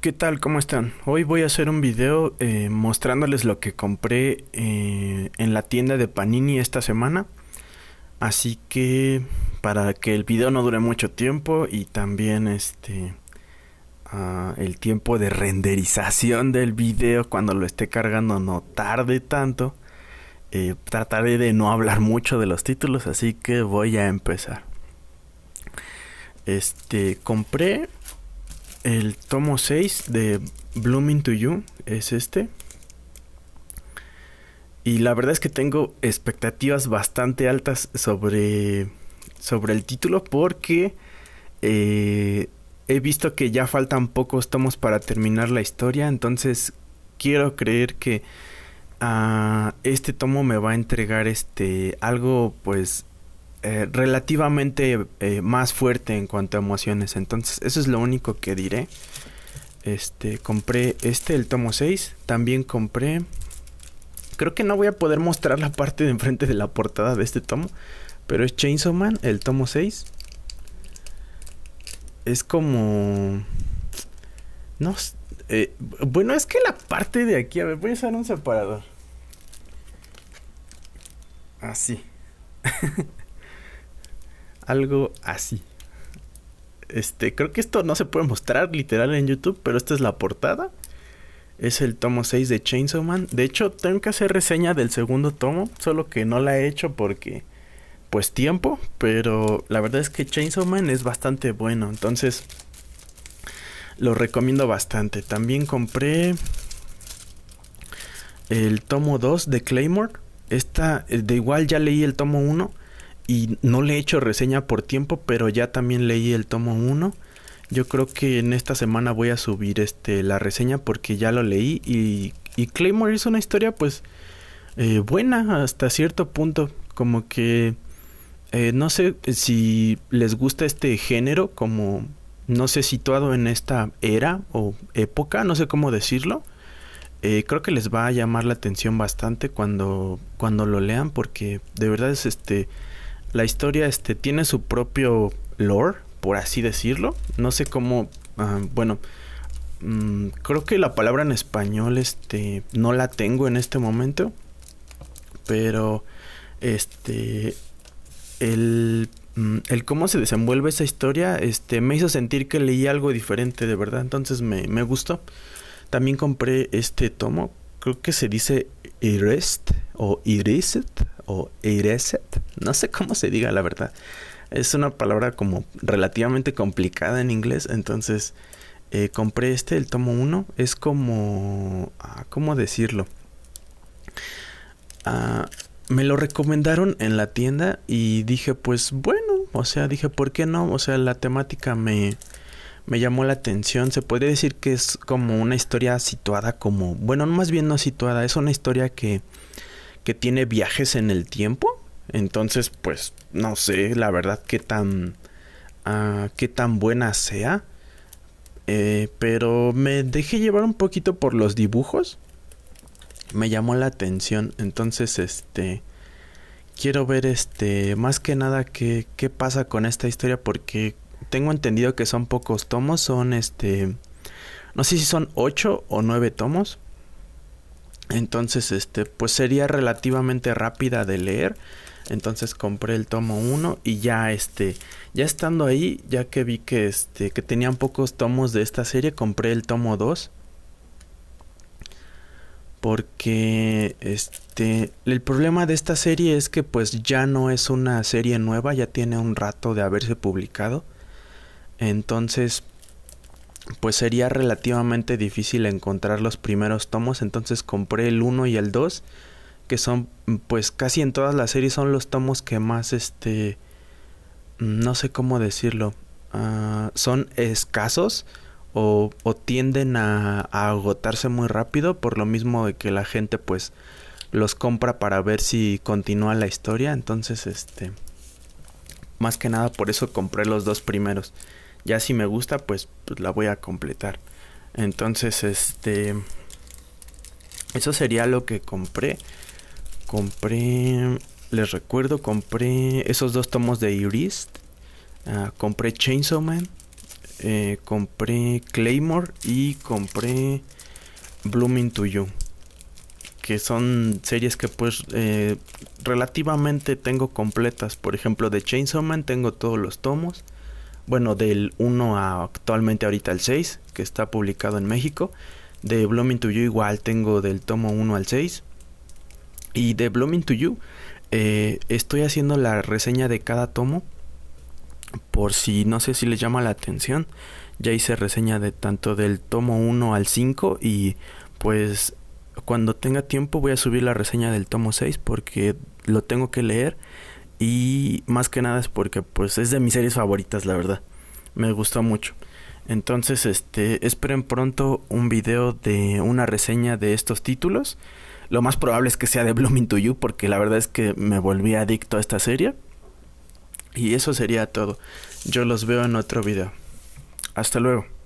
¿Qué tal? ¿Cómo están? Hoy voy a hacer un video eh, mostrándoles lo que compré eh, en la tienda de Panini esta semana. Así que para que el video no dure mucho tiempo y también este ah, el tiempo de renderización del video cuando lo esté cargando no tarde tanto, eh, trataré de no hablar mucho de los títulos, así que voy a empezar. Este, compré el tomo 6 de Blooming to You es este. Y la verdad es que tengo expectativas bastante altas sobre, sobre el título porque eh, he visto que ya faltan pocos tomos para terminar la historia. Entonces quiero creer que ah, este tomo me va a entregar este algo pues eh, relativamente eh, más fuerte en cuanto a emociones. Entonces, eso es lo único que diré. Este, compré este, el tomo 6. También compré. Creo que no voy a poder mostrar la parte de enfrente de la portada de este tomo. Pero es Chainsaw Man, el tomo 6. Es como. No. Eh, bueno, es que la parte de aquí. A ver, voy a usar un separador. Así. algo así. Este, creo que esto no se puede mostrar literal en YouTube, pero esta es la portada. Es el tomo 6 de Chainsaw Man. De hecho, tengo que hacer reseña del segundo tomo, solo que no la he hecho porque pues tiempo, pero la verdad es que Chainsaw Man es bastante bueno, entonces lo recomiendo bastante. También compré el tomo 2 de Claymore. Esta eh, de igual ya leí el tomo 1 y no le he hecho reseña por tiempo, pero ya también leí el tomo 1. Yo creo que en esta semana voy a subir este, la reseña porque ya lo leí y, y Claymore es una historia pues eh, buena hasta cierto punto. Como que eh, no sé si les gusta este género como no sé situado en esta era o época, no sé cómo decirlo. Eh, creo que les va a llamar la atención bastante cuando, cuando lo lean porque de verdad es este la historia este, tiene su propio lore, por así decirlo. No sé cómo, ah, bueno, mm, creo que la palabra en español este, no la tengo en este momento. Pero, este, mm, el, cómo se desenvuelve esa historia este, me hizo sentir que leí algo diferente, de verdad. Entonces me, gustó. También compré este tomo, creo que se dice irrest o Irised, o No sé cómo se diga la verdad. Es una palabra como relativamente complicada en inglés. Entonces eh, compré este, el tomo 1. Es como... Ah, ¿Cómo decirlo? Ah, me lo recomendaron en la tienda y dije pues bueno. O sea, dije ¿por qué no? O sea, la temática me me llamó la atención. Se puede decir que es como una historia situada como, bueno, más bien no situada, es una historia que tiene viajes en el tiempo. Entonces, pues no sé, la verdad, qué tan, ah, qué tan buena sea. Eh, pero me dejé llevar un poquito por los dibujos. Me llamó la atención. Entonces, este. Quiero ver este. Más que nada qué, qué pasa con esta historia. Porque tengo entendido que son pocos tomos. Son este. No sé si son 8 o 9 tomos. Entonces, este, pues sería relativamente rápida de leer. Entonces compré el tomo 1 y ya este, ya estando ahí, ya que vi que este, que tenían pocos tomos de esta serie, compré el tomo 2. Porque este, el problema de esta serie es que pues ya no es una serie nueva, ya tiene un rato de haberse publicado. Entonces, pues sería relativamente difícil encontrar los primeros tomos, entonces compré el 1 y el 2, que son pues casi en todas las series son los tomos que más este no sé cómo decirlo, ah, son escasos o, tienden a, a, agotarse muy rápido por lo mismo de que la gente pues los compra para ver si continúa la historia, entonces este más que nada por eso compré los dos primeros. Ya si me gusta, pues, pues, la voy a completar. Entonces, este... Eso sería lo que compré. Compré... Les recuerdo, compré esos dos tomos de Eurist. Ah, compré Chainsaw Man. Eh, compré Claymore y compré Blooming to You. Que son series que pues eh, relativamente tengo completas. Por ejemplo, de Chainsaw Man tengo todos los tomos bueno, del 1 a actualmente ahorita el 6, que está publicado en México. De Blooming to You igual tengo del tomo 1 al 6. Y de Blooming to You eh, estoy haciendo la reseña de cada tomo. Por si no sé si les llama la atención. Ya hice reseña de tanto del tomo 1 al 5 y pues cuando tenga tiempo voy a subir la reseña del tomo 6 porque lo tengo que leer y más que nada es porque pues es de mis series favoritas, la verdad. Me gustó mucho. Entonces, este, esperen pronto un video de una reseña de estos títulos. Lo más probable es que sea de Blooming to You porque la verdad es que me volví adicto a esta serie. Y eso sería todo. Yo los veo en otro video. Hasta luego.